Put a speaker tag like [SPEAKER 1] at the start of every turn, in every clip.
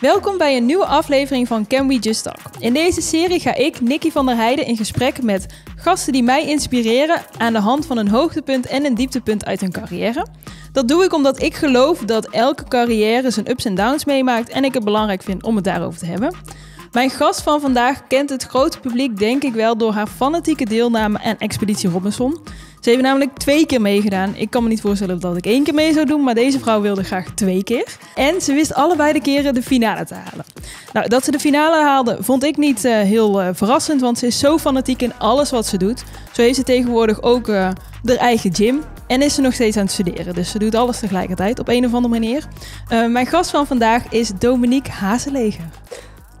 [SPEAKER 1] Welkom bij een nieuwe aflevering van Can We Just Talk. In deze serie ga ik, Nicky van der Heijden, in gesprek met gasten die mij inspireren aan de hand van een hoogtepunt en een dieptepunt uit hun carrière. Dat doe ik omdat ik geloof dat elke carrière zijn ups en downs meemaakt en ik het belangrijk vind om het daarover te hebben. Mijn gast van vandaag kent het grote publiek denk ik wel door haar fanatieke deelname aan Expeditie Robinson. Ze heeft namelijk twee keer meegedaan. Ik kan me niet voorstellen dat ik één keer mee zou doen, maar deze vrouw wilde graag twee keer. En ze wist allebei de keren de finale te halen. Nou, dat ze de finale haalde vond ik niet eh, heel eh, verrassend, want ze is zo fanatiek in alles wat ze doet. Zo heeft ze tegenwoordig ook uh, haar eigen gym. En is ze nog steeds aan het studeren. Dus ze doet alles tegelijkertijd op een of andere manier. mijn gast van vandaag is Dominique Hazelegen.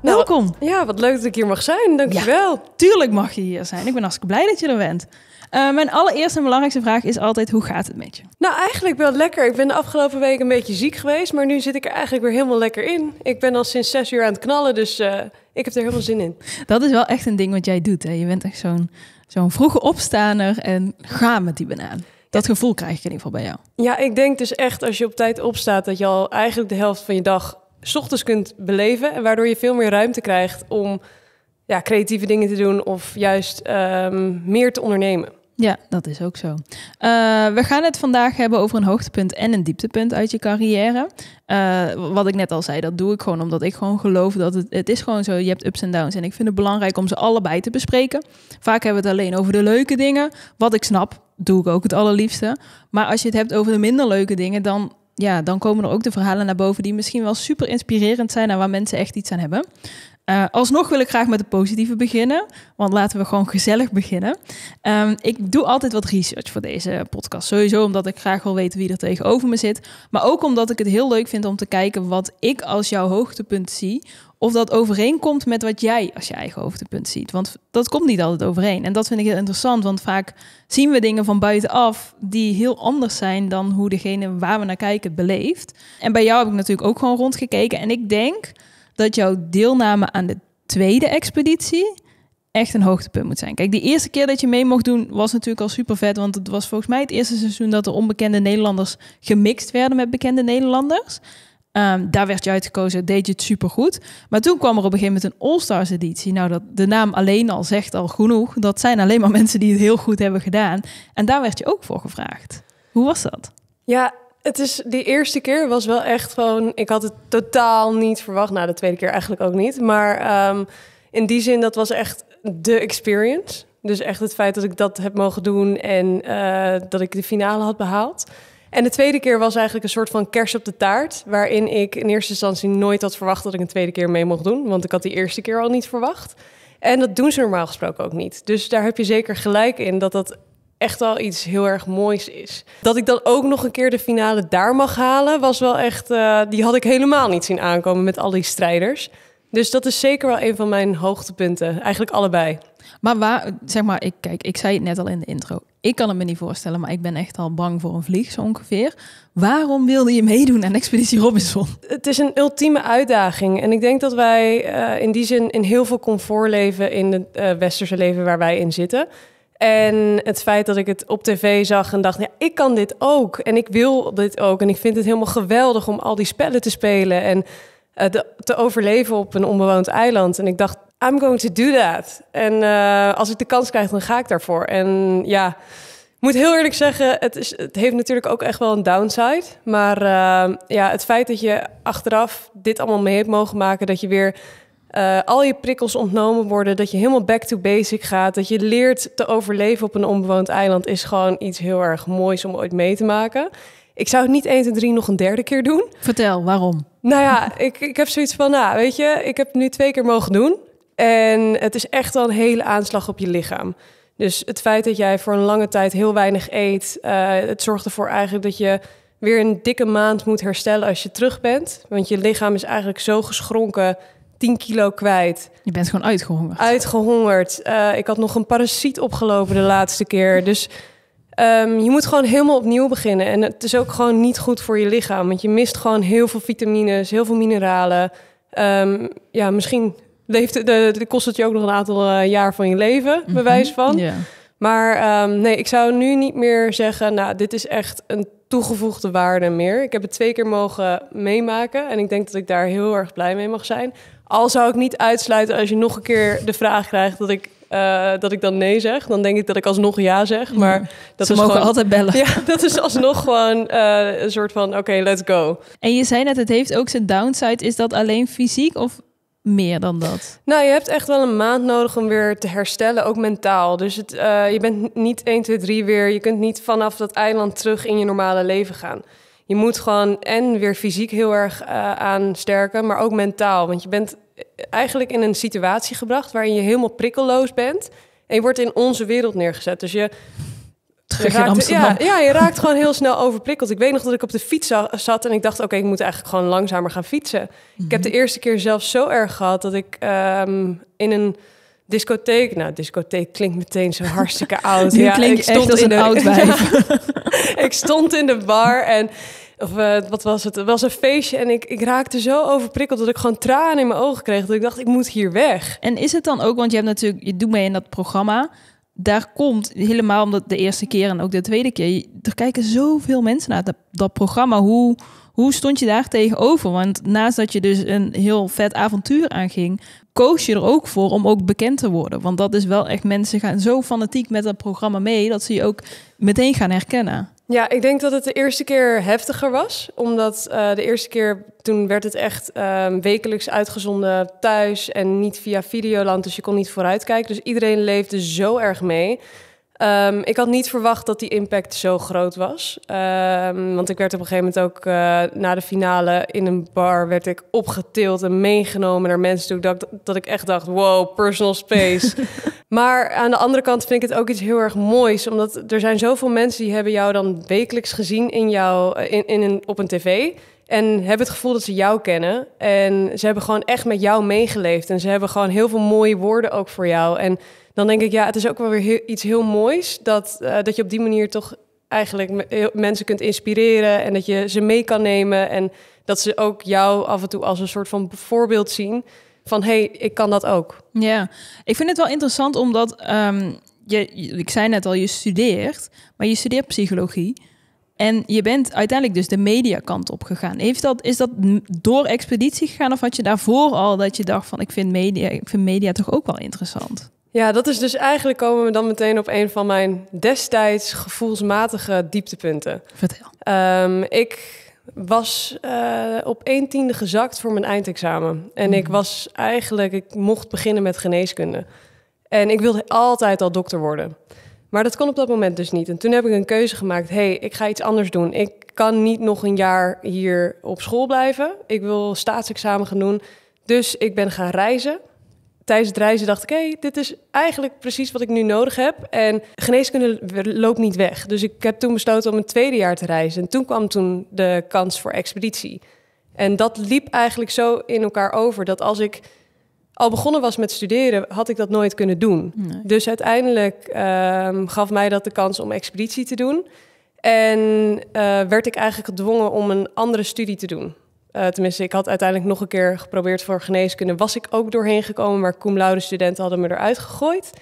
[SPEAKER 1] Nou, Welkom. Ja, wat leuk dat ik hier mag zijn. Dankjewel. Ja, tuurlijk mag je hier zijn. Ik ben hartstikke blij dat je er bent. Eh, mijn allereerste en belangrijkste vraag is altijd: hoe gaat het met je?
[SPEAKER 2] Nou, eigenlijk wel lekker. Ik ben de afgelopen week een beetje ziek geweest, maar nu zit ik er eigenlijk weer helemaal lekker in. Ik ben al sinds zes uur aan het knallen, dus eh, ik heb er helemaal zin in.
[SPEAKER 1] Dat is wel echt een ding wat jij doet. Hè? Je bent echt zo'n zo'n vroege opstaner en ga met die banaan. Dat gevoel krijg ik in ieder geval bij jou.
[SPEAKER 2] Ja, ik denk dus echt als je op tijd opstaat dat je al eigenlijk de helft van je dag s ochtends kunt beleven. En waardoor je veel meer ruimte krijgt om ja, creatieve dingen te doen of juist ehm, meer te ondernemen.
[SPEAKER 1] Ja, dat is ook zo.
[SPEAKER 2] Eh, we gaan het vandaag
[SPEAKER 1] hebben over een hoogtepunt en een dieptepunt uit je carrière. Eh, wat ik net al zei, dat doe ik gewoon omdat ik gewoon geloof dat het, het is gewoon zo. Je hebt ups en downs en ik vind het belangrijk om ze allebei te bespreken. Vaak hebben we het alleen over de leuke dingen. Wat ik snap, doe ik ook het allerliefste. Maar als je het hebt over de minder leuke dingen, dan, ja, dan komen er ook de verhalen naar boven die misschien wel super inspirerend zijn en waar mensen echt iets aan hebben. Eh, alsnog wil ik graag met de positieve beginnen, want laten we gewoon gezellig beginnen. Ehm, ik doe altijd wat research voor deze podcast. Sowieso omdat ik graag wil weten wie er tegenover me zit, maar ook omdat ik het heel leuk vind om te kijken wat ik als jouw hoogtepunt zie. Of dat overeenkomt met wat jij als je eigen hoogtepunt ziet. Want dat komt niet altijd overeen. En dat vind ik heel interessant, want vaak zien we dingen van buitenaf die heel anders zijn dan hoe degene waar we naar kijken beleeft. En bij jou heb ik natuurlijk ook gewoon rondgekeken. En ik denk dat jouw deelname aan de tweede expeditie echt een hoogtepunt moet zijn. Kijk, die eerste keer dat je mee mocht doen was natuurlijk al super vet, want het was volgens mij het eerste seizoen dat er onbekende Nederlanders gemixt werden met bekende Nederlanders. Ehm, daar werd je uitgekozen, deed je het supergoed. Maar toen kwam er op een gegeven moment een All-Stars editie. Nou, dat, de naam alleen al zegt al genoeg. Dat zijn alleen maar mensen die het heel goed hebben gedaan. En daar werd je ook voor gevraagd. Hoe was dat?
[SPEAKER 2] Ja, het is, die eerste keer was wel echt gewoon... Ik had het totaal niet verwacht. Nou, de tweede keer eigenlijk ook niet. Maar ehm, in die zin, dat was echt de experience. Dus echt het feit dat ik dat heb mogen doen en eh, dat ik de finale had behaald. En de tweede keer was eigenlijk een soort van kers op de taart. Waarin ik in eerste instantie nooit had verwacht dat ik een tweede keer mee mocht doen. Want ik had die eerste keer al niet verwacht. En dat doen ze normaal gesproken ook niet. Dus daar heb je zeker gelijk in dat dat echt al iets heel erg moois is. Dat ik dan ook nog een keer de finale daar mag halen, was wel echt. Eh, die had ik helemaal niet zien aankomen met al die strijders. Dus dat is zeker wel een van mijn hoogtepunten. Eigenlijk allebei. Maar waar,
[SPEAKER 1] zeg maar, ik, kijk, ik zei het net al in de intro. Ik kan het me niet voorstellen, maar ik ben echt al bang voor een vlieg, zo ongeveer. Waarom wilde je meedoen aan Expeditie Robinson?
[SPEAKER 2] Het is een ultieme uitdaging. En ik denk dat wij eh, in die zin in heel veel comfort leven in het eh, westerse leven waar wij in zitten. En het feit dat ik het op tv zag en dacht, ja, ik kan dit ook. En ik wil dit ook. En ik vind het helemaal geweldig om al die spellen te spelen en eh, te overleven op een onbewoond eiland. En ik dacht, I'm going to do that. En eh, als ik de kans krijg, dan ga ik daarvoor. En ja, ik moet heel eerlijk zeggen, het, is, het heeft natuurlijk ook echt wel een downside. Maar eh, ja, het feit dat je achteraf dit allemaal mee hebt mogen maken, dat je weer eh, al je prikkels ontnomen worden, dat je helemaal back to basic gaat, dat je leert te overleven op een onbewoond eiland, is gewoon iets heel erg moois om ooit mee te maken. Ik zou het niet 1, 2, 3 nog een derde keer doen. Vertel, waarom? Nou ja, ik, ik heb zoiets van, nou weet je, ik heb het nu twee keer mogen doen. En het is echt al een hele aanslag op je lichaam. Dus het feit dat jij voor een lange tijd heel weinig eet, eh, het zorgt ervoor eigenlijk dat je weer een dikke maand moet herstellen als je terug bent. Want je lichaam is eigenlijk zo geschronken 10 kilo kwijt. Je bent gewoon uitgehongerd. Uitgehongerd. Eh, ik had nog een parasiet opgelopen de laatste keer. Dus ehm, je moet gewoon helemaal opnieuw beginnen. En het is ook gewoon niet goed voor je lichaam. Want je mist gewoon heel veel vitamines, heel veel mineralen. Ehm, ja, misschien leeft de, de, kost het je ook nog een aantal eh, jaar van je leven, mhm. bewijs van. Ja. Maar ehm, nee, ik zou nu niet meer zeggen, nou, dit is echt een toegevoegde waarde meer. Ik heb het twee keer mogen meemaken en ik denk dat ik daar heel erg blij mee mag zijn. Al zou ik niet uitsluiten als je nog een keer de vraag krijgt dat ik, eh, dat ik dan nee zeg. Dan denk ik dat ik alsnog ja zeg. Maar dat ze mogen altijd bellen. Ja, dat is alsnog gewoon eh, een soort van oké, let's go.
[SPEAKER 1] En je zei net, het heeft ook zijn downside. Is dat alleen fysiek of
[SPEAKER 2] meer dan dat. Nou, je hebt echt wel een maand nodig om weer te herstellen, ook mentaal. Dus het, eh, je bent niet 1, 2, 3 weer. Je kunt niet vanaf dat eiland terug in je normale leven gaan. Je moet gewoon en weer fysiek heel erg uh, aansterken, maar ook mentaal. Want je bent eh, eigenlijk in een situatie gebracht waarin je helemaal prikkelloos bent. En je wordt in onze wereld neergezet. Dus je ja, ja, je raakt gewoon heel snel overprikkeld. Ik weet nog dat ik op de fiets zat en ik dacht... oké, ik moet eigenlijk gewoon langzamer gaan fietsen. Ik heb mhm. de eerste keer zelfs zo erg gehad dat ik ehm, in een discotheek... Nou, discotheek klinkt meteen zo hartstikke oud. ja, ik stond in de, oud ja, ik stond in de bar en... Of eh, wat was het? Het was een feestje en ik, ik raakte zo overprikkeld dat ik gewoon tranen in mijn ogen kreeg. Dat ik dacht, ik moet hier weg. En is het dan ook, want je hebt natuurlijk, je doet mee in dat programma
[SPEAKER 1] daar komt, helemaal omdat de eerste keer en ook de tweede keer, er kijken zoveel mensen naar dat, dat programma. Hoe, hoe stond je daar tegenover? Want naast dat je dus een heel vet avontuur aanging, koos je er ook voor om ook bekend te worden. Want dat is wel echt, mensen gaan zo fanatiek met dat programma mee dat ze je ook meteen gaan herkennen.
[SPEAKER 2] Ja, ik denk dat het de eerste keer heftiger was. Omdat eh, de eerste keer toen werd het echt ehm, wekelijks uitgezonden thuis en niet via Videoland. Dus je kon niet vooruitkijken. Dus iedereen leefde zo erg mee. Ehm, ik had niet verwacht dat die impact zo groot was. Ehm, want ik werd op een gegeven moment ook eh, na de finale in een bar werd ik opgetild en meegenomen naar mensen toe. Dat, ik echt dacht, wow, personal space. maar aan de andere kant vind ik het ook iets heel erg moois. Omdat er zijn zoveel mensen die hebben jou dan wekelijks gezien in jou, eh, in, in op een tv. En hebben het gevoel dat ze jou kennen. En ze hebben gewoon echt met jou meegeleefd. En ze hebben gewoon heel veel mooie woorden ook voor jou. En dan denk ik, ja, het is ook wel weer iets heel moois. Dat, eh, dat je op die manier toch eigenlijk mensen kunt inspireren. En dat je ze mee kan nemen. En dat ze ook jou af en toe als een soort van voorbeeld zien. Van hey, ik kan dat ook. Ja, ik vind het wel interessant omdat ehm,
[SPEAKER 1] je, ik zei net al, je studeert. Maar je studeert psychologie. En je bent uiteindelijk dus de mediakant op gegaan. Heeft dat, is dat door expeditie gegaan of had je daarvoor al dat je dacht van ik vind media, ik vind media toch ook wel interessant?
[SPEAKER 2] Ja, dat is dus eigenlijk komen we dan meteen op een van mijn destijds gevoelsmatige dieptepunten. Vertel. Ehm, ik was eh, op 1 tiende gezakt voor mijn eindexamen. En ik mm. was eigenlijk, ik mocht beginnen met geneeskunde. En ik wilde altijd al dokter worden. Maar dat kon op dat moment dus niet. En toen heb ik een keuze gemaakt. hey, ik ga iets anders doen. Ik kan niet nog een jaar hier op school blijven. Ik wil staatsexamen gaan doen. Dus ik ben gaan reizen. Tijdens het reizen dacht ik, hé, hey, dit is eigenlijk precies wat ik nu nodig heb. En geneeskunde loopt niet weg. Dus ik heb toen besloten om een tweede jaar te reizen. En toen kwam toen de kans voor expeditie. En dat liep eigenlijk zo in elkaar over dat als ik al begonnen was met studeren, had ik dat nooit kunnen doen. Dus uiteindelijk ehm, gaf mij dat de kans om expeditie te doen. En eh, werd ik eigenlijk gedwongen om een andere studie te doen. Eh, tenminste, ik had uiteindelijk nog een keer geprobeerd voor geneeskunde. Was ik ook doorheen gekomen, maar cum laude studenten hadden me eruit gegooid.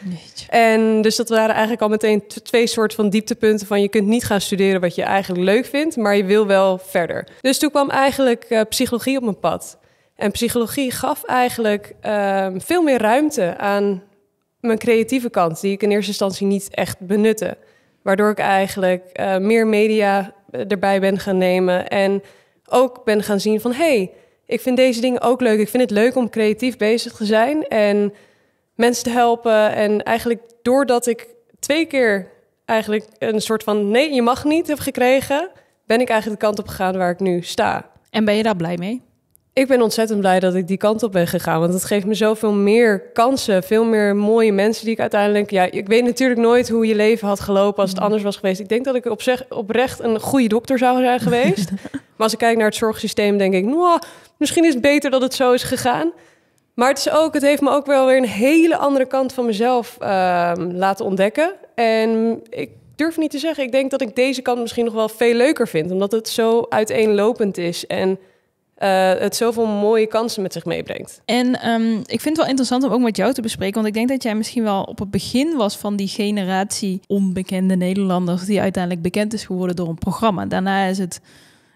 [SPEAKER 2] En dus dat waren eigenlijk al meteen twee soorten van dieptepunten van je kunt niet gaan studeren wat je eigenlijk leuk vindt, maar je wil wel verder. Dus toen kwam eigenlijk eh, psychologie op mijn pad. En psychologie gaf eigenlijk ehm, veel meer ruimte aan mijn creatieve kant, die ik in eerste instantie niet echt benutte. Waardoor ik eigenlijk eh, meer media eh, erbij ben gaan nemen en ook ben gaan zien van hey, ik vind deze dingen ook leuk. Ik vind het leuk om creatief bezig te zijn en mensen te helpen. En eigenlijk doordat ik twee keer eigenlijk een soort van nee, je mag niet heb gekregen, ben ik eigenlijk de kant op gegaan waar ik nu sta. En ben je daar blij mee? Ik ben ontzettend blij dat ik die kant op ben gegaan. Want dat geeft me zoveel meer kansen. Veel meer mooie mensen die ik uiteindelijk. Ja, ik weet natuurlijk nooit hoe je leven had gelopen als het mm. anders was geweest. Ik denk dat ik op zeg, oprecht een goede dokter zou zijn geweest. maar als ik kijk naar het zorgsysteem, denk ik, nou, misschien is het beter dat het zo is gegaan. Maar het, is ook, het heeft me ook wel weer een hele andere kant van mezelf ehm, laten ontdekken. En ik durf niet te zeggen, ik denk dat ik deze kant misschien nog wel veel leuker vind. Omdat het zo uiteenlopend is. En uh, het zoveel mooie kansen met zich meebrengt. En ehm,
[SPEAKER 1] ik vind het wel interessant om ook met jou te bespreken. Want ik denk dat jij misschien wel op het begin was van die generatie onbekende Nederlanders. die uiteindelijk bekend is geworden door een programma. Daarna is het.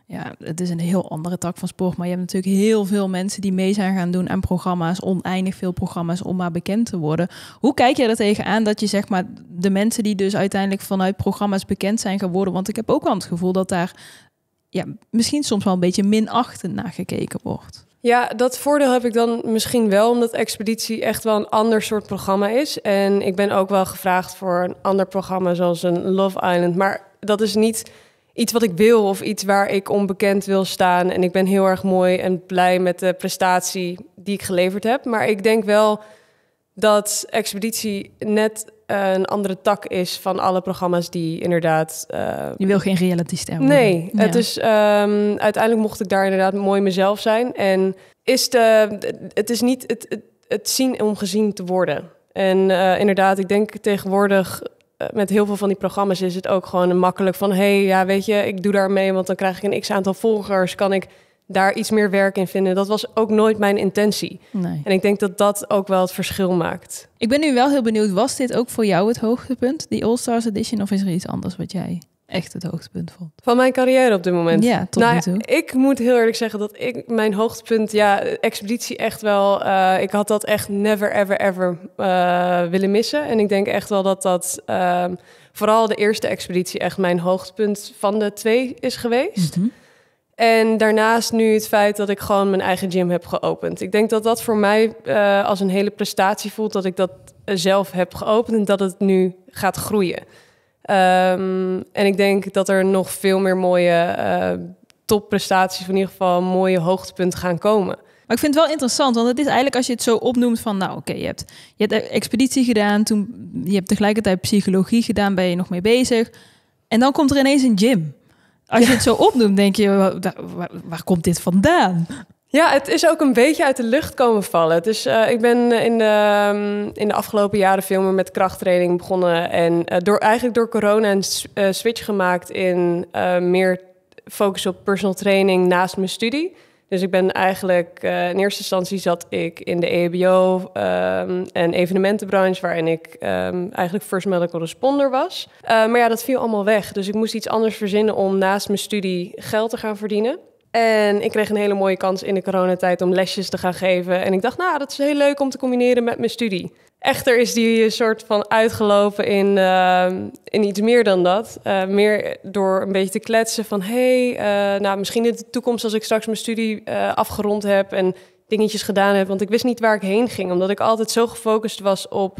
[SPEAKER 1] Ja, het is een heel andere tak van sport. Maar je hebt natuurlijk heel veel mensen die mee zijn gaan doen aan programma's. Oneindig veel programma's om maar bekend te worden. Hoe kijk jij er tegenaan dat je zeg maar de mensen die dus uiteindelijk vanuit programma's bekend zijn geworden. Want ik heb ook wel het gevoel dat daar ja, misschien soms wel een beetje minachtend naar gekeken wordt.
[SPEAKER 2] Ja, dat voordeel heb ik dan misschien wel, omdat Expeditie echt wel een ander soort programma is. En ik ben ook wel gevraagd voor een ander programma, zoals een Love Island. Maar dat is niet iets wat ik wil of iets waar ik onbekend wil staan. En ik ben heel erg mooi en blij met de prestatie die ik geleverd heb. Maar ik denk wel dat Expeditie net eh, een andere tak is van alle programma's die inderdaad. Eh,
[SPEAKER 1] je wil geen realityster worden. Nee, het is,
[SPEAKER 2] ehm, uiteindelijk mocht ik daar inderdaad mooi mezelf zijn. En is de, het is niet het, het, zien om gezien te worden. En eh, inderdaad, ik denk tegenwoordig met heel veel van die programma's is het ook gewoon makkelijk van... hé, hey, ja, weet je, ik doe daar mee, want dan krijg ik een x-aantal volgers. Kan ik daar iets meer werk in vinden. Dat was ook nooit mijn intentie. En ik denk dat dat ook wel het verschil maakt. Ik ben nu wel heel benieuwd, was dit ook voor jou
[SPEAKER 1] het hoogtepunt, die All Stars Edition, of is er iets anders wat jij echt het hoogtepunt vond?
[SPEAKER 2] Van mijn carrière op dit moment? Ja, tot nou nu toe. Ik moet heel eerlijk zeggen dat ik mijn hoogtepunt, ja, expeditie echt wel, eh, ik had dat echt never, ever, ever eh, willen missen. En ik denk echt wel dat dat... Ehm, vooral de eerste expeditie echt mijn hoogtepunt van de twee is geweest. Mhm. En daarnaast nu het feit dat ik gewoon mijn eigen gym heb geopend. Ik denk dat dat voor mij eh, als een hele prestatie voelt dat ik dat eh, zelf heb geopend en dat het nu gaat groeien. Ehm, en ik denk dat er nog veel meer mooie eh, topprestaties, in ieder geval mooie hoogtepunten gaan komen. Maar ik vind het wel interessant,
[SPEAKER 1] want het is eigenlijk als je het zo opnoemt van, nou oké, je, hebt, je hebt expeditie gedaan, toen, je hebt tegelijkertijd psychologie gedaan, ben je nog mee bezig. En dan komt er ineens een gym. Als je het zo opnoemt, denk je, waar, komt dit vandaan?
[SPEAKER 2] Ja, het is ook een beetje uit de lucht komen vallen. Dus eh, ik ben eh, in de, ehm, in de afgelopen jaren veel meer met krachttraining begonnen. En eh, door, eigenlijk door corona een switch gemaakt in meer focus op personal training naast mijn studie. Dus ik ben eigenlijk, eh, in eerste instantie zat ik in de EBO ehm, en evenementenbranche, waarin ik ehm, eigenlijk first medical responder was. Eh, maar ja, dat viel allemaal weg. Dus ik moest iets anders verzinnen om naast mijn studie geld te gaan verdienen. En ik kreeg een hele mooie kans in de coronatijd om lesjes te gaan geven. En ik dacht, nou, dat is heel leuk om te combineren met mijn studie. Echter is die een soort van uitgelopen in, ehm, in iets meer dan dat. Eh, meer door een beetje te kletsen van... hé, hey, eh, nou, misschien in de toekomst als ik straks mijn studie eh, afgerond heb... en dingetjes gedaan heb, want ik wist niet waar ik heen ging. Omdat ik altijd zo gefocust was op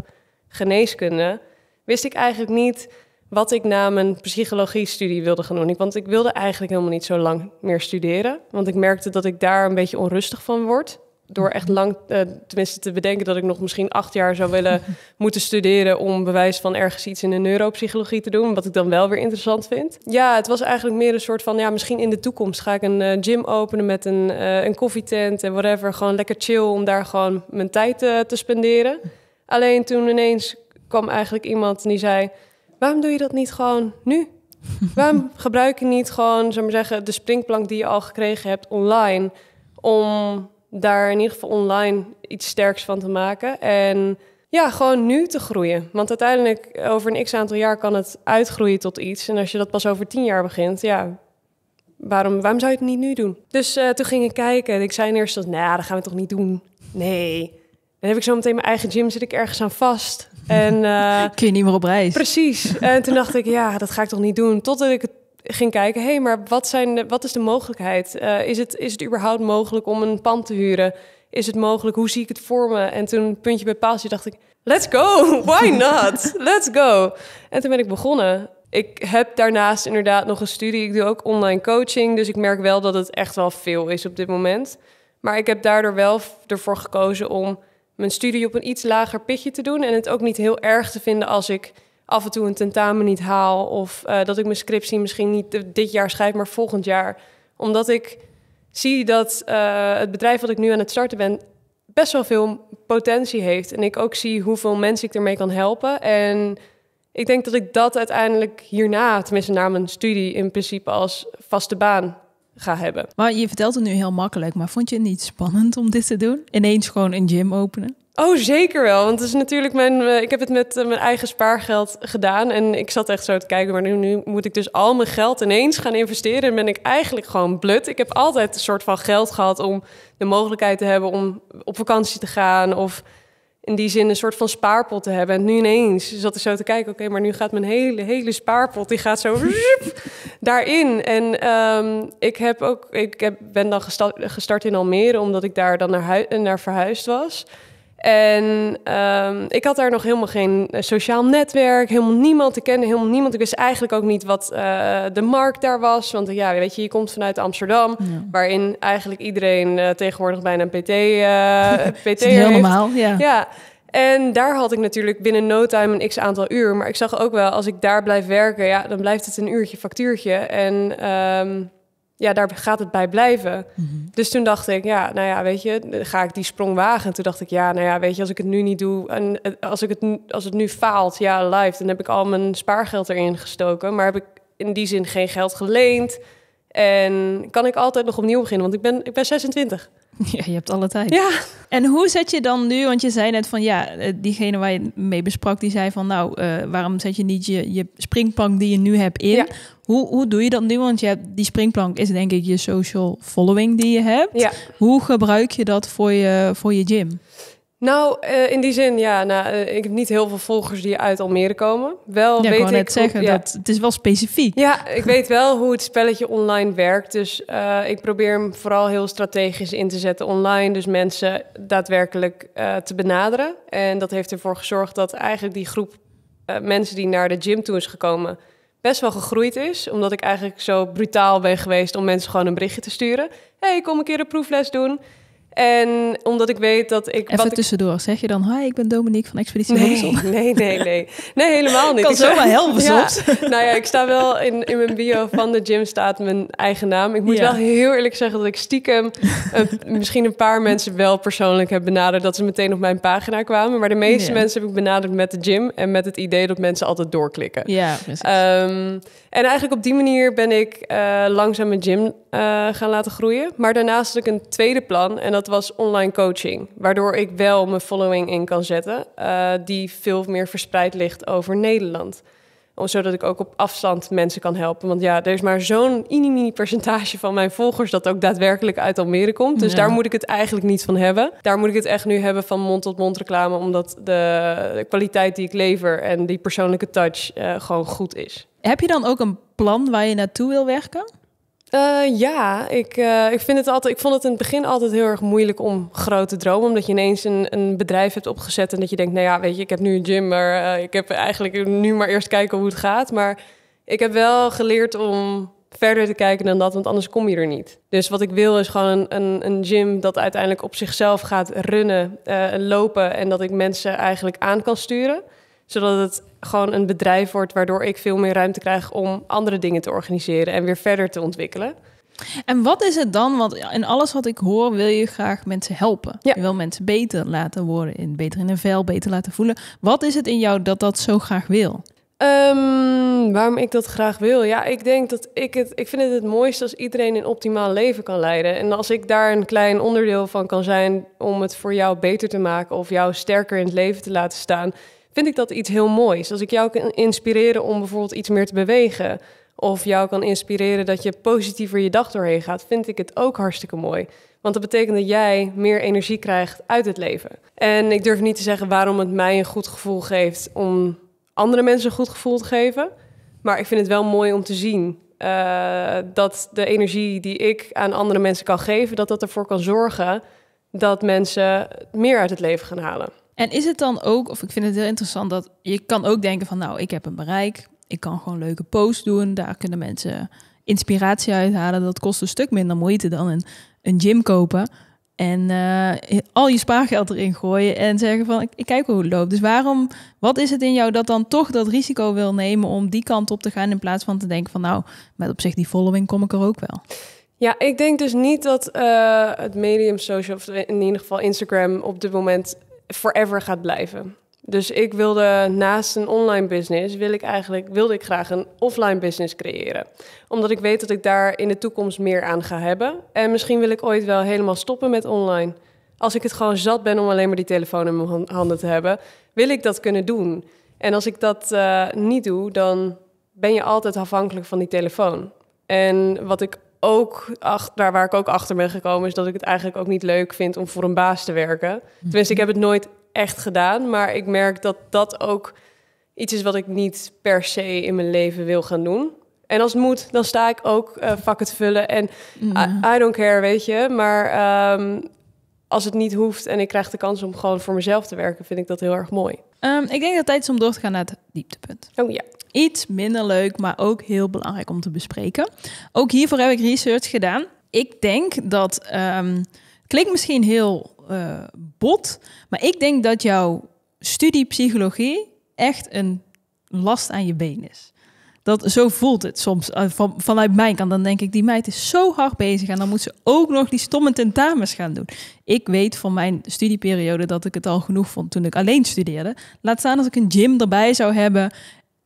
[SPEAKER 2] geneeskunde... wist ik eigenlijk niet wat ik na mijn psychologie-studie wilde gaan doen. Want ik wilde eigenlijk helemaal niet zo lang meer studeren. Want ik merkte dat ik daar een beetje onrustig van word door echt lang, eh, tenminste te bedenken dat ik nog misschien acht jaar zou willen moeten studeren om bewijs van ergens iets in de neuropsychologie te doen, wat ik dan wel weer interessant vind. Ja, het was eigenlijk meer een soort van, ja, misschien in de toekomst ga ik een eh, gym openen met een, eh, een koffietent en whatever. Gewoon lekker chill om daar gewoon mijn tijd te spenderen. Alleen toen ineens kwam eigenlijk iemand die zei, waarom doe je dat niet gewoon nu? waarom gebruik je niet gewoon, zou maar zeggen, de springplank die je al gekregen hebt online om daar in ieder geval online iets sterks van te maken. En ja, gewoon nu te groeien. Want uiteindelijk, over een x aantal jaar kan het uitgroeien tot iets. En als je dat pas over tien jaar begint, ja, waarom, waarom zou je het niet nu doen? Dus eh, toen ging ik kijken en ik zei eerst dat, nou, nah, dat gaan we toch niet doen? Nee. Dan heb ik zo meteen mijn eigen gym, zit ik ergens aan vast. En, eh, Kun je niet meer op reis. Precies. En toen dacht ik, ja, dat ga ik toch niet doen. Totdat ik het ging kijken, hé, hey, maar wat, zijn, wat is de mogelijkheid? Eh, is, het, is het überhaupt mogelijk om een pand te huren? Is het mogelijk? Hoe zie ik het voor me? En toen puntje bij paaltje dacht ik, let's go, why not? Let's go. En toen ben ik begonnen. Ik heb daarnaast inderdaad nog een studie. Ik doe ook online coaching, dus ik merk wel dat het echt wel veel is op dit moment. Maar ik heb daardoor wel ervoor gekozen om mijn studie op een iets lager pitje te doen en het ook niet heel erg te vinden als ik af en toe een tentamen niet haal. Of eh, dat ik mijn scriptie misschien niet dit jaar schrijf, maar volgend jaar. Omdat ik zie dat eh, het bedrijf wat ik nu aan het starten ben best wel veel potentie heeft. En ik ook zie hoeveel mensen ik ermee kan helpen. En ik denk dat ik dat uiteindelijk hierna, tenminste na mijn studie, in principe als vaste baan ga hebben.
[SPEAKER 1] Maar je vertelt het nu heel makkelijk, maar vond je het niet spannend om dit te doen? Ineens gewoon een gym openen?
[SPEAKER 2] Oh, zeker wel. Want het is natuurlijk mijn. Eh, ik heb het met eh, mijn eigen spaargeld gedaan. En ik zat echt zo te kijken. Maar nu, moet ik dus al mijn geld ineens gaan investeren. En ben ik eigenlijk gewoon blut. Ik heb altijd een soort van geld gehad om de mogelijkheid te hebben om op vakantie te gaan. Of in die zin een soort van spaarpot te hebben. En nu ineens zat ik zo te kijken. Oké, maar nu gaat mijn hele, hele spaarpot. Die gaat zo daarin. En ehm, ik, heb ook, ik heb, ben dan gestart, in Almere. Omdat ik daar dan naar, naar verhuisd was. En ehm, ik had daar nog helemaal geen eh, sociaal netwerk, helemaal niemand. Ik kende helemaal niemand. Ik wist eigenlijk ook niet wat eh, de markt daar was. Want ja, weet je, je komt vanuit Amsterdam, waarin eigenlijk iedereen eh, tegenwoordig bijna een PT, PT Heel ja. ja. En daar had ik natuurlijk binnen no time een x aantal uur. Maar ik zag ook wel, als ik daar blijf werken, ja, dan blijft het een uurtje factuurtje. En... Ehm, ja, daar gaat het bij blijven. Mhm. Dus toen dacht ik, ja, nou ja, weet je, ga ik die sprong wagen? toen dacht ik, ja, nou ja, weet je, als ik het nu niet doe en eh, als, ik het, als het nu faalt, ja, live, dan heb ik al mijn spaargeld erin gestoken, maar heb ik in die zin geen geld geleend. En kan ik altijd nog opnieuw beginnen, want ik ben, ik ben 26.
[SPEAKER 1] Ja, je hebt alle tijd. Ja. En hoe zet je dan nu, want je zei net van ja, eh, diegene waar je mee besprak, die zei van nou, eh, waarom zet je niet je, je springplank die je nu hebt in? Hoe, hoe doe je dat nu? Want je hebt, die springplank is denk ik je social following die je hebt. Hoe gebruik je dat voor je, voor je gym?
[SPEAKER 2] Nou, eh, in die zin, ja. Nou, eh, ik heb niet heel veel volgers die uit Almere komen. Wel weet ik net ik zeggen, dat, het is wel specifiek. Ja, ik weet wel hoe het spelletje online werkt. Dus eh, ik probeer hem vooral heel strategisch in te zetten online. Dus mensen daadwerkelijk te benaderen. En dat heeft ervoor gezorgd dat eigenlijk die groep mensen die naar de gym toe is gekomen... best wel gegroeid is. Omdat ik eigenlijk zo brutaal ben geweest om mensen gewoon een berichtje te sturen. hey, kom een keer een proefles doen... En omdat ik weet dat ik. Even
[SPEAKER 1] tussendoor, zeg je dan: Hoi, ik ben Dominique van Expeditie nee, Nee, nee,
[SPEAKER 2] nee. Nee, helemaal niet. ik kan zomaar helpen ja, soms. Nou ja, ik sta wel in, in mijn bio van de gym staat mijn eigen naam. Ik moet wel heel eerlijk zeggen dat ik stiekem eh, misschien een paar mensen wel persoonlijk heb benaderd dat ze meteen op mijn pagina kwamen. Maar de meeste mensen heb ik benaderd met de gym en met het idee dat mensen altijd doorklikken. Ja, precies. Ehm, en eigenlijk op die manier ben ik eh, langzaam mijn gym eh, gaan laten groeien. Maar daarnaast had ik een tweede plan en dat dat was online coaching. Waardoor ik wel mijn following in kan zetten, eh, die veel meer verspreid ligt over Nederland. Om, zodat ik ook op afstand mensen kan helpen. Want ja, er is maar zo'n mini percentage van mijn volgers dat ook daadwerkelijk uit Almere komt. Dus daar moet ik het eigenlijk niet van hebben. Daar moet ik het echt nu hebben van mond-tot-mond reclame, omdat de, kwaliteit die ik lever en die persoonlijke touch eh, gewoon goed is. Heb je dan ook een plan waar je naartoe wil werken? Eh, ja, ik, eh, ik, vind het altijd, ik vond het in het begin altijd heel erg moeilijk om grote dromen. Omdat je ineens een, een bedrijf hebt opgezet en dat je denkt, nou ja, weet je, ik heb nu een gym, maar eh, ik heb eigenlijk nu maar eerst kijken hoe het gaat. Maar ik heb wel geleerd om verder te kijken dan dat, want anders kom je er niet. Dus wat ik wil is gewoon een, een, een gym dat uiteindelijk op zichzelf gaat runnen, lopen en dat ik mensen eigenlijk aan kan sturen zodat het gewoon een bedrijf wordt waardoor ik veel meer ruimte krijg om andere dingen te organiseren en weer verder te ontwikkelen.
[SPEAKER 1] En wat is het dan? Want in alles wat ik hoor, wil je graag mensen helpen. Ja. Je wil mensen beter laten worden, in, beter in een vel, beter laten voelen. Wat is het in jou dat dat zo graag wil?
[SPEAKER 2] Ehm, waarom ik dat graag wil? Ja, ik denk dat ik het. Ik vind het het mooiste als iedereen een optimaal leven kan leiden. En als ik daar een klein onderdeel van kan zijn om het voor jou beter te maken of jou sterker in het leven te laten staan, vind ik dat iets heel moois. Als ik jou kan inspireren om bijvoorbeeld iets meer te bewegen, of jou kan inspireren dat je positiever je dag doorheen gaat, vind ik het ook hartstikke mooi. Want dat betekent dat jij meer energie krijgt uit het leven. En ik durf niet te zeggen waarom het mij een goed gevoel geeft om andere mensen een goed gevoel te geven. Maar ik vind het wel mooi om te zien eh, dat de energie die ik aan andere mensen kan geven, dat dat ervoor kan zorgen dat mensen meer uit het leven gaan halen. En is het dan ook, of ik vind het heel interessant dat je kan ook denken van
[SPEAKER 1] nou, ik heb een bereik, ik kan gewoon leuke posts doen, daar kunnen mensen inspiratie uithalen. Dat kost een stuk minder moeite dan een, een gym kopen en eh, al je spaargeld erin gooien en zeggen van ik, kijk hoe het loopt. Dus waarom, wat is het in jou dat dan toch dat risico wil nemen om die kant op te gaan in plaats van te denken van nou, met op zich die following kom ik er ook wel.
[SPEAKER 2] Ja, ik denk dus niet dat eh, het medium social, of in ieder geval Instagram, op dit moment forever gaat blijven. Dus ik wilde naast een online business, wil ik eigenlijk, wilde ik graag een offline business creëren. Omdat ik weet dat ik daar in de toekomst meer aan ga hebben. En misschien wil ik ooit wel helemaal stoppen met online. Als ik het gewoon zat ben om alleen maar die telefoon in mijn handen te hebben, wil ik dat kunnen doen. En als ik dat eh, niet doe, dan ben je altijd afhankelijk van die telefoon. En wat ik ook waar ik ook achter ben gekomen, is dat ik het eigenlijk ook niet leuk vind om voor een baas te werken. Mhm. Tenminste, ik heb het nooit echt gedaan, maar ik merk dat dat ook iets is wat ik niet per se in mijn leven wil gaan doen. En als het moet, dan sta ik ook eh, vakken te vullen. En mhm. I, don't care, weet je. Maar ehm, als het niet hoeft en ik krijg de kans om gewoon voor mezelf te werken, vind ik dat heel erg mooi.
[SPEAKER 1] Ehm, ik denk dat tijdens tijd is om door te gaan naar het dieptepunt. Oh ja iets minder leuk, maar ook heel belangrijk om te bespreken. Ook hiervoor heb ik research gedaan. Ik denk dat. Ehm, klinkt misschien heel eh, bot, maar ik denk dat jouw studie psychologie echt een last aan je been is. Dat, zo voelt het soms eh, vanuit mijn kant. Dan denk ik, die meid is zo hard bezig en dan moet ze ook nog die stomme tentamens gaan doen. Ik weet van mijn studieperiode dat ik het al genoeg vond toen ik alleen studeerde. Laat staan als ik een gym erbij zou hebben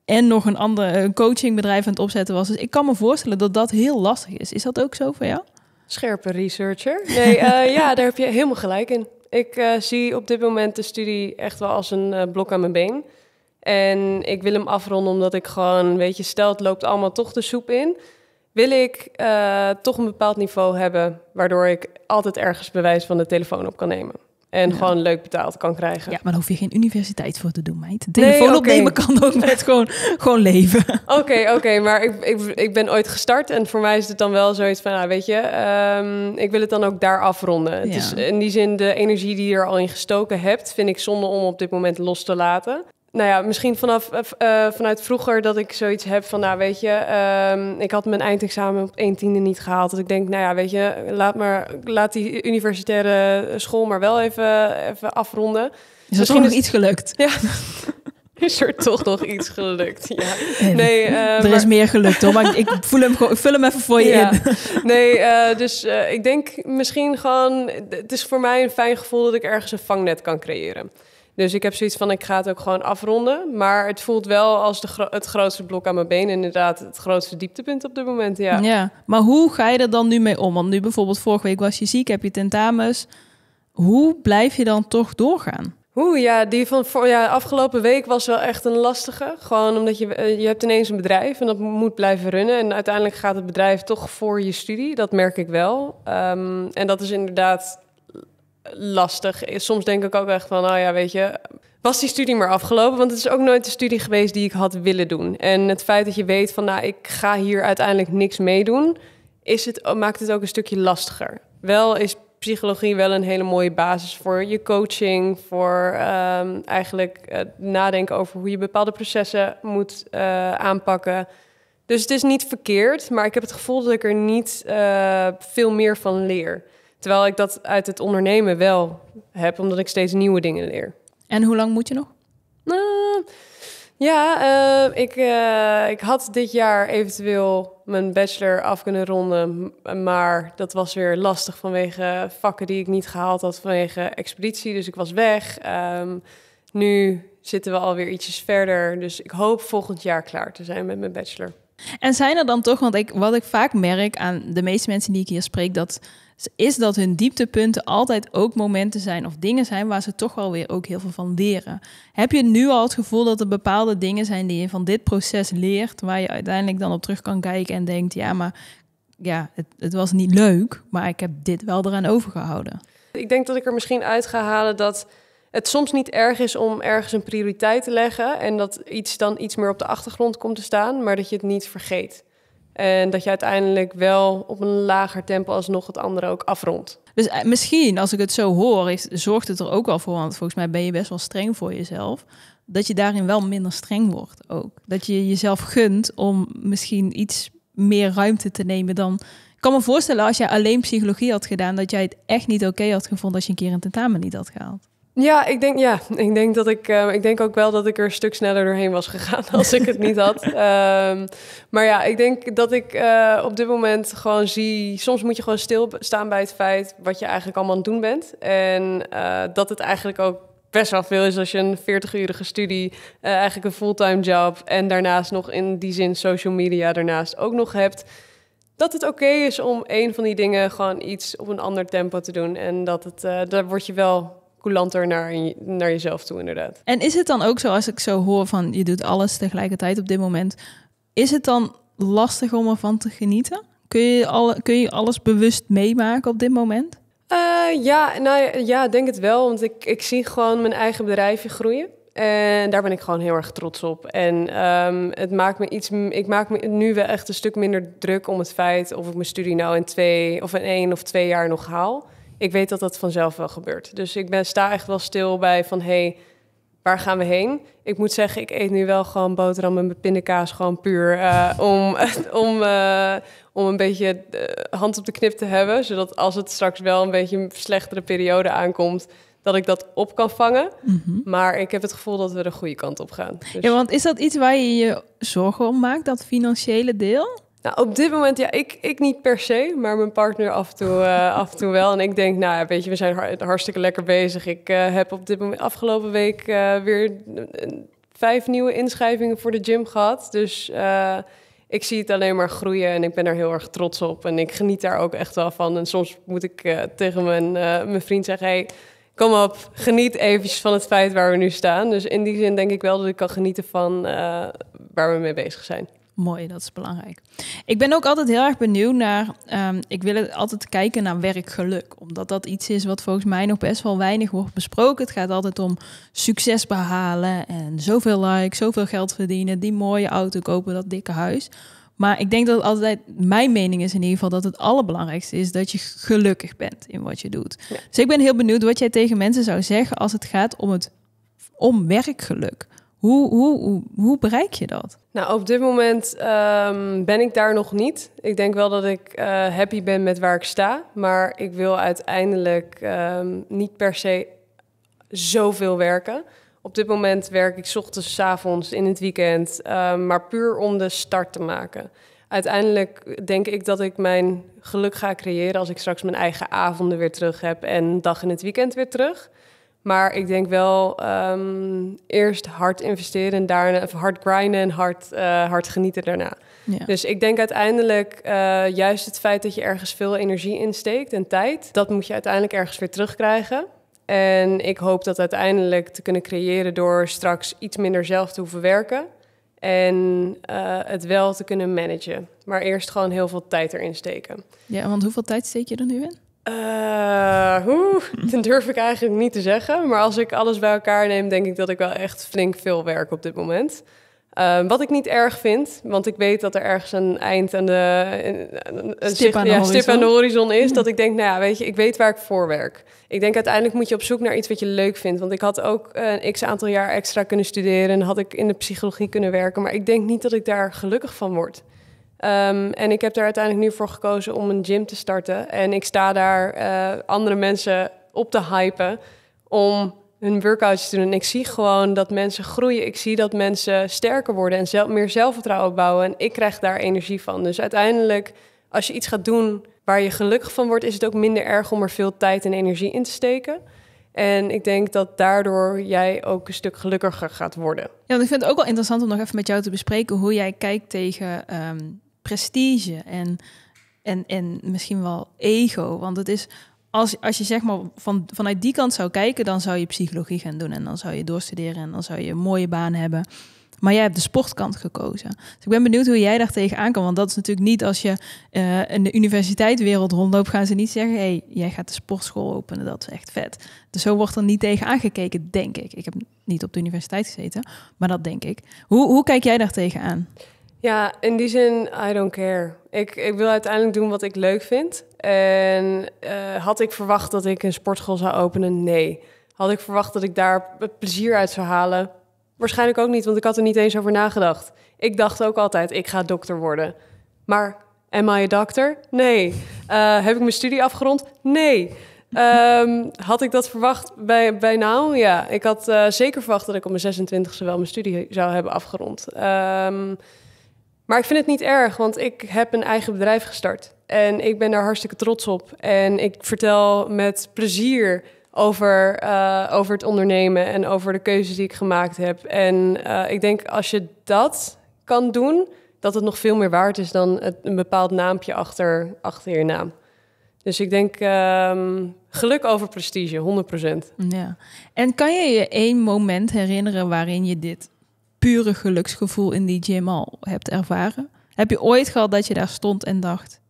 [SPEAKER 1] en nog een ander coachingbedrijf aan het opzetten was. Dus ik kan me voorstellen dat dat heel lastig is. Is
[SPEAKER 2] dat ook zo voor jou? Scherpe researcher. Nee, eh, ja, daar heb je helemaal gelijk in. Ik eh, zie op dit moment de studie echt wel als een eh, blok aan mijn been. En ik wil hem afronden omdat ik gewoon, weet je, stelt loopt allemaal toch de soep in. Wil ik toch een bepaald niveau hebben waardoor ik altijd ergens bewijs van de telefoon op kan nemen. En gewoon leuk betaald kan krijgen. Ja,
[SPEAKER 1] maar daar hoef je geen universiteit voor te doen, meid. Telefoon nee, opnemen kan ook met gewoon, gewoon leven.
[SPEAKER 2] Oké, oké. maar ik, ik, ik ben ooit gestart. En voor mij is het dan wel zoiets van, nou, weet je, ehm, ik wil het dan ook daar afronden. Dus Het is in die zin de energie die je er al in gestoken hebt, vind ik zonde om op dit moment los te laten nou ja, misschien vanaf, eh, eh, vanuit vroeger dat ik zoiets heb van, nou weet je, ehm, ik had mijn eindexamen op 1 tiende niet gehaald. Dat ik denk, nou ja, weet je, laat, maar, laat die universitaire school maar wel even, even afronden. Is misschien nog is... iets gelukt? Ja. is er toch nog iets gelukt. Ja.
[SPEAKER 1] Nee, eh, er is meer gelukt hoor, maar ik, voel hem, ik vul hem
[SPEAKER 2] even voor je in. Nee, dus ik denk misschien gewoon... Het is voor mij een fijn gevoel dat ik ergens een vangnet kan creëren. Dus ik heb zoiets van, ik ga het ook gewoon afronden. Maar het voelt wel als de het grootste blok aan mijn been. Inderdaad, het grootste dieptepunt op dit moment, ja. ja.
[SPEAKER 1] Maar hoe ga je er dan nu mee om? Want nu bijvoorbeeld, vorige week was je ziek, heb je tentamens. Hoe blijf je dan toch doorgaan?
[SPEAKER 2] Oeh, ja, die van voor, ja, afgelopen week was wel echt een lastige. Gewoon omdat je, eh, je hebt ineens een bedrijf en dat moet blijven runnen. En uiteindelijk gaat het bedrijf toch voor je studie, dat merk ik wel. Ehm, en dat is inderdaad lastig. Soms denk ik ook echt van, nou ja, weet je, was die studie maar afgelopen? Want het is ook nooit de studie geweest die ik had willen doen. En het feit dat je weet van, nou, ik ga hier uiteindelijk niks meedoen, is het, maakt het ook een stukje lastiger. Wel is psychologie wel een hele mooie basis voor je coaching, voor ehm, eigenlijk het eh, nadenken over hoe je bepaalde processen moet eh, aanpakken. Dus het is niet verkeerd, maar ik heb het gevoel dat ik er niet eh, veel meer van leer. Terwijl ik dat uit het ondernemen wel heb, omdat ik steeds nieuwe dingen leer. En hoe lang moet je nog? Nou, ja, eh, ik, eh, ik had dit jaar eventueel mijn bachelor af kunnen ronden. Maar dat was weer lastig vanwege vakken die ik niet gehaald had vanwege expeditie. Dus ik was weg. Ehm, nu zitten we alweer ietsjes verder. Dus ik hoop volgend jaar klaar te zijn met mijn bachelor.
[SPEAKER 1] En zijn er dan toch, want ik, wat ik vaak merk aan de meeste mensen die ik hier spreek, dat is dat hun dieptepunten altijd ook momenten zijn of dingen zijn waar ze toch wel weer ook heel veel van leren. Heb je nu al het gevoel dat er bepaalde dingen zijn die je van dit proces leert, waar je uiteindelijk dan op terug kan kijken en denkt, ja, maar ja, het, het was niet leuk, maar ik heb dit wel eraan overgehouden?
[SPEAKER 2] Ik denk dat ik er misschien uit ga halen dat het soms niet erg is om ergens een prioriteit te leggen en dat iets dan iets meer op de achtergrond komt te staan, maar dat je het niet vergeet. En dat je uiteindelijk wel op een lager tempo alsnog het andere ook afrondt. Dus eh,
[SPEAKER 1] misschien, als ik het zo hoor, is, zorgt het er ook wel voor. Want volgens mij ben je best wel streng voor jezelf. Dat je daarin wel minder streng wordt ook. Dat je jezelf gunt om misschien iets meer ruimte te nemen dan. Ik kan me voorstellen als jij alleen psychologie had gedaan, dat jij het echt niet oké had gevonden als je een keer een tentamen niet had gehaald.
[SPEAKER 2] Ja, ik denk, ja, ik denk dat ik, eh, ik denk ook wel dat ik er een stuk sneller doorheen was gegaan als ik het niet had. Ehm, maar ja, ik denk dat ik eh, op dit moment gewoon zie, soms moet je gewoon stilstaan bij het feit wat je eigenlijk allemaal aan het doen bent. En eh, dat het eigenlijk ook best wel veel is als je een 40-urige studie, eigenlijk een fulltime job en daarnaast nog in die zin social media daarnaast ook nog hebt dat het oké is om een van die dingen gewoon iets op een ander tempo te doen. En dat het, daar word je wel coulanter naar, naar jezelf toe, inderdaad.
[SPEAKER 1] En is het dan ook zo, als ik zo hoor van je doet alles tegelijkertijd op dit moment, is het dan lastig om ervan te genieten? Kun je, alle, kun je alles bewust meemaken op dit moment?
[SPEAKER 2] Eh, ja, nou ja, denk het wel. Want ik, ik zie gewoon mijn eigen bedrijfje groeien. En daar ben ik gewoon heel erg trots op. En ehm, het maakt me iets. Ik maak me nu wel echt een stuk minder druk om het feit of ik mijn studie nou in twee of in één of twee jaar nog haal ik weet dat dat vanzelf wel gebeurt. Dus ik ben, sta echt wel stil bij van hé, hey, waar gaan we heen? Ik moet zeggen, ik eet nu wel gewoon boterham en mijn pindakaas gewoon puur eh, om, om, eh, om een beetje eh, hand op de knip te hebben. Zodat als het straks wel een beetje een slechtere periode aankomt, dat ik dat op kan vangen. Mhm. Maar ik heb het gevoel dat we de goede kant op gaan. Dus ja, want
[SPEAKER 1] is dat iets waar je je zorgen om maakt, dat financiële deel?
[SPEAKER 2] Nou, op dit moment, ja, ik, ik niet per se, maar mijn partner af en toe, eh, af en toe wel. En ik denk, nou, weet je, we zijn hartstikke lekker bezig. Ik eh, heb op dit moment afgelopen week eh, weer vijf nieuwe inschrijvingen voor de gym gehad. Dus ik zie het alleen maar groeien en ik ben er heel erg trots op. En ik geniet daar ook echt wel van. En soms moet ik tegen mijn, mijn vriend zeggen, hey, kom op, geniet eventjes van het feit waar we nu staan. Dus in die zin denk ik wel dat ik kan genieten van waar we mee bezig zijn.
[SPEAKER 1] Mooi, dat is belangrijk. Ik ben ook altijd heel erg benieuwd naar. Ehm, ik wil altijd kijken naar werkgeluk, omdat dat iets is wat volgens mij nog best wel weinig wordt besproken. Het gaat altijd om succes behalen en zoveel likes, zoveel geld verdienen, die mooie auto kopen, dat dikke huis. Maar ik denk dat altijd, mijn mening is in ieder geval, dat het allerbelangrijkste is dat je gelukkig bent in wat je doet. Dus ik ben heel benieuwd wat jij tegen mensen zou zeggen als het gaat om, het, om werkgeluk. Hoe, hoe, hoe, bereik je dat?
[SPEAKER 2] Nou, op dit moment ehm, ben ik daar nog niet. Ik denk wel dat ik eh, happy ben met waar ik sta. Maar ik wil uiteindelijk ehm, niet per se zoveel werken. Op dit moment werk ik ochtends, s avonds, in het weekend. Ehm, maar puur om de start te maken. Uiteindelijk denk ik dat ik mijn geluk ga creëren als ik straks mijn eigen avonden weer terug heb en dag in het weekend weer terug. Maar ik denk wel ehm, eerst hard investeren en daarna of hard grinden en hard, eh, hard genieten daarna. Dus ik denk uiteindelijk eh, juist het feit dat je ergens veel energie insteekt en tijd, dat moet je uiteindelijk ergens weer terugkrijgen. En ik hoop dat uiteindelijk te kunnen creëren door straks iets minder zelf te hoeven werken en eh, het wel te kunnen managen. Maar eerst gewoon heel veel tijd erin steken.
[SPEAKER 1] Ja, want hoeveel tijd steek je er nu in?
[SPEAKER 2] Uh, dat durf ik eigenlijk niet te zeggen. Maar als ik alles bij elkaar neem, denk ik dat ik wel echt flink veel werk op dit moment. Uh, wat ik niet erg vind, want ik weet dat er ergens een eind aan de, een, stip, aan de horizon is. Mm-hmm. Dat ik denk, nou ja, weet je, ik weet waar ik voor werk. Ik denk uiteindelijk moet je op zoek naar iets wat je leuk vindt. Want ik had ook een x aantal jaar extra kunnen studeren en had ik in de psychologie kunnen werken. Maar ik denk niet dat ik daar gelukkig van word. Ehm, en ik heb er uiteindelijk nu voor gekozen om een gym te starten. En ik sta daar eh, andere mensen op te hypen om hun workouts te doen. En ik zie gewoon dat mensen groeien. Ik zie dat mensen sterker worden en zelf, meer zelfvertrouwen bouwen. En ik krijg daar energie van. Dus uiteindelijk, als je iets gaat doen waar je gelukkig van wordt, is het ook minder erg om er veel tijd en energie in te steken. En ik denk dat daardoor jij ook een stuk gelukkiger gaat worden. Ja,
[SPEAKER 1] want ik vind het ook wel interessant om nog even met jou te bespreken hoe jij kijkt tegen ehm, prestige en, en, en misschien wel ego. Want het is, als, als je zeg maar van, vanuit die kant zou kijken, dan zou je psychologie gaan doen en dan zou je doorstuderen en dan zou je een mooie baan hebben. Maar jij hebt de sportkant gekozen. Dus ik ben benieuwd hoe jij daar tegenaan kan. Want dat is natuurlijk niet als je uh, in de universiteitwereld rondloopt, gaan ze niet zeggen: hé, hey, jij gaat de sportschool openen. Dat is echt vet. Dus zo wordt er niet tegenaan gekeken, denk ik. Ik heb niet op de universiteit gezeten, maar dat denk ik. Hoe, hoe kijk jij daar tegenaan?
[SPEAKER 2] Ja, in die zin, I don't care. Ik, ik wil uiteindelijk doen wat ik leuk vind. En eh, had ik verwacht dat ik een sportschool zou openen? Nee. Had ik verwacht dat ik daar plezier uit zou halen? Waarschijnlijk ook niet, want ik had er niet eens over nagedacht. Ik dacht ook altijd, ik ga dokter worden. Maar am I a doctor? Nee. Eh, heb ik mijn studie afgerond? Nee. Ehm, had ik dat verwacht bij, bij nou? Ja, ik had eh, zeker verwacht dat ik op mijn 26e wel mijn studie zou hebben afgerond. Um, maar ik vind het niet erg, want ik heb een eigen bedrijf gestart. En ik ben daar hartstikke trots op. En ik vertel met plezier over, eh, over het ondernemen en over de keuzes die ik gemaakt heb. En eh, ik denk als je dat kan doen, dat het nog veel meer waard is dan het, een bepaald naampje achter, achter je naam. Dus ik denk ehm, geluk over prestige, 100%. Ja.
[SPEAKER 1] En kan je je één moment herinneren waarin je dit pure geluksgevoel in die gym al hebt ervaren? Heb je ooit gehad dat je daar stond en dacht: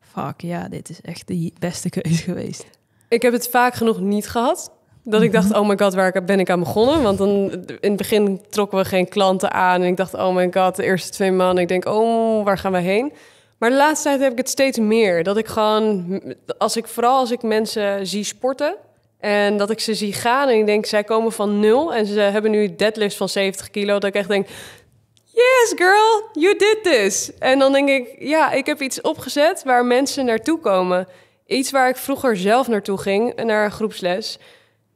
[SPEAKER 1] fuck ja, dit is echt de beste keuze geweest?
[SPEAKER 2] Ik heb het vaak genoeg niet gehad. Dat ik dacht, mhm. oh my god, waar ben ik aan begonnen? Want dan, in het begin trokken we geen klanten aan. En ik dacht, oh my god, de eerste twee maanden. Ik denk, oh, waar gaan we heen? Maar de laatste tijd heb ik het steeds meer. Dat ik gewoon, als ik, vooral als ik mensen zie sporten... En dat ik ze zie gaan en ik denk, zij komen van nul. En ze hebben nu deadlifts van 70 kilo. Dat ik echt denk, yes girl, you did this. En dan denk ik, ja, ik heb iets opgezet waar mensen naartoe komen. Iets waar ik vroeger zelf naartoe ging, naar een groepsles.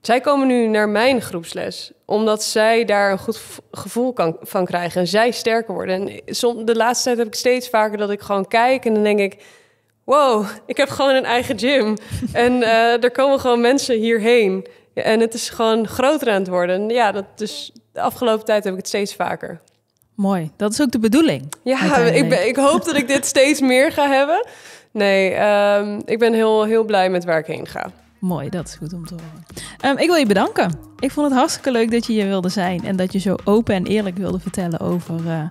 [SPEAKER 2] Zij komen nu naar mijn groepsles, omdat zij daar een goed gevoel kan, van krijgen en zij sterker worden. En soms, de laatste tijd heb ik steeds vaker dat ik gewoon kijk en dan denk ik, wow, ik heb gewoon een eigen gym. en eh, er komen gewoon mensen hierheen. En het is gewoon groter aan het worden. Ja, dat dus de afgelopen tijd heb ik het steeds vaker. Mooi, dat is ook de bedoeling. Ja, ik, ben, ik hoop dat ik dit steeds meer ga hebben. Nee, ehm, ik ben heel, heel blij met waar ik heen ga.
[SPEAKER 1] Mooi, dat is goed om te horen. Ehm, ik wil je bedanken. Ik vond het hartstikke leuk dat je hier wilde zijn en dat je zo open en eerlijk wilde vertellen over. Eh,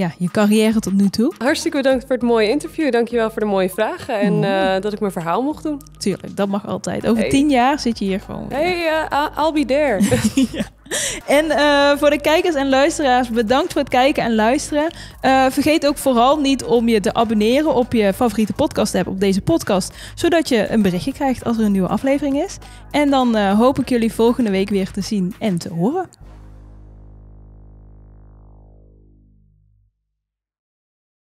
[SPEAKER 1] ja, je carrière tot nu toe.
[SPEAKER 2] Hartstikke bedankt voor het mooie interview. Dankjewel voor de mooie vragen en mhm. eh, dat ik mijn verhaal mocht doen. Tuurlijk, dat mag altijd. Over tien jaar zit je hier gewoon.
[SPEAKER 1] Hey, I'll be there. En eh, voor de kijkers en luisteraars, bedankt voor het kijken en luisteren. Eh, vergeet ook vooral niet om je te abonneren op je favoriete podcast app op deze podcast, zodat je een berichtje krijgt als er een nieuwe aflevering is. En dan hoop ik jullie volgende week weer te zien en te horen.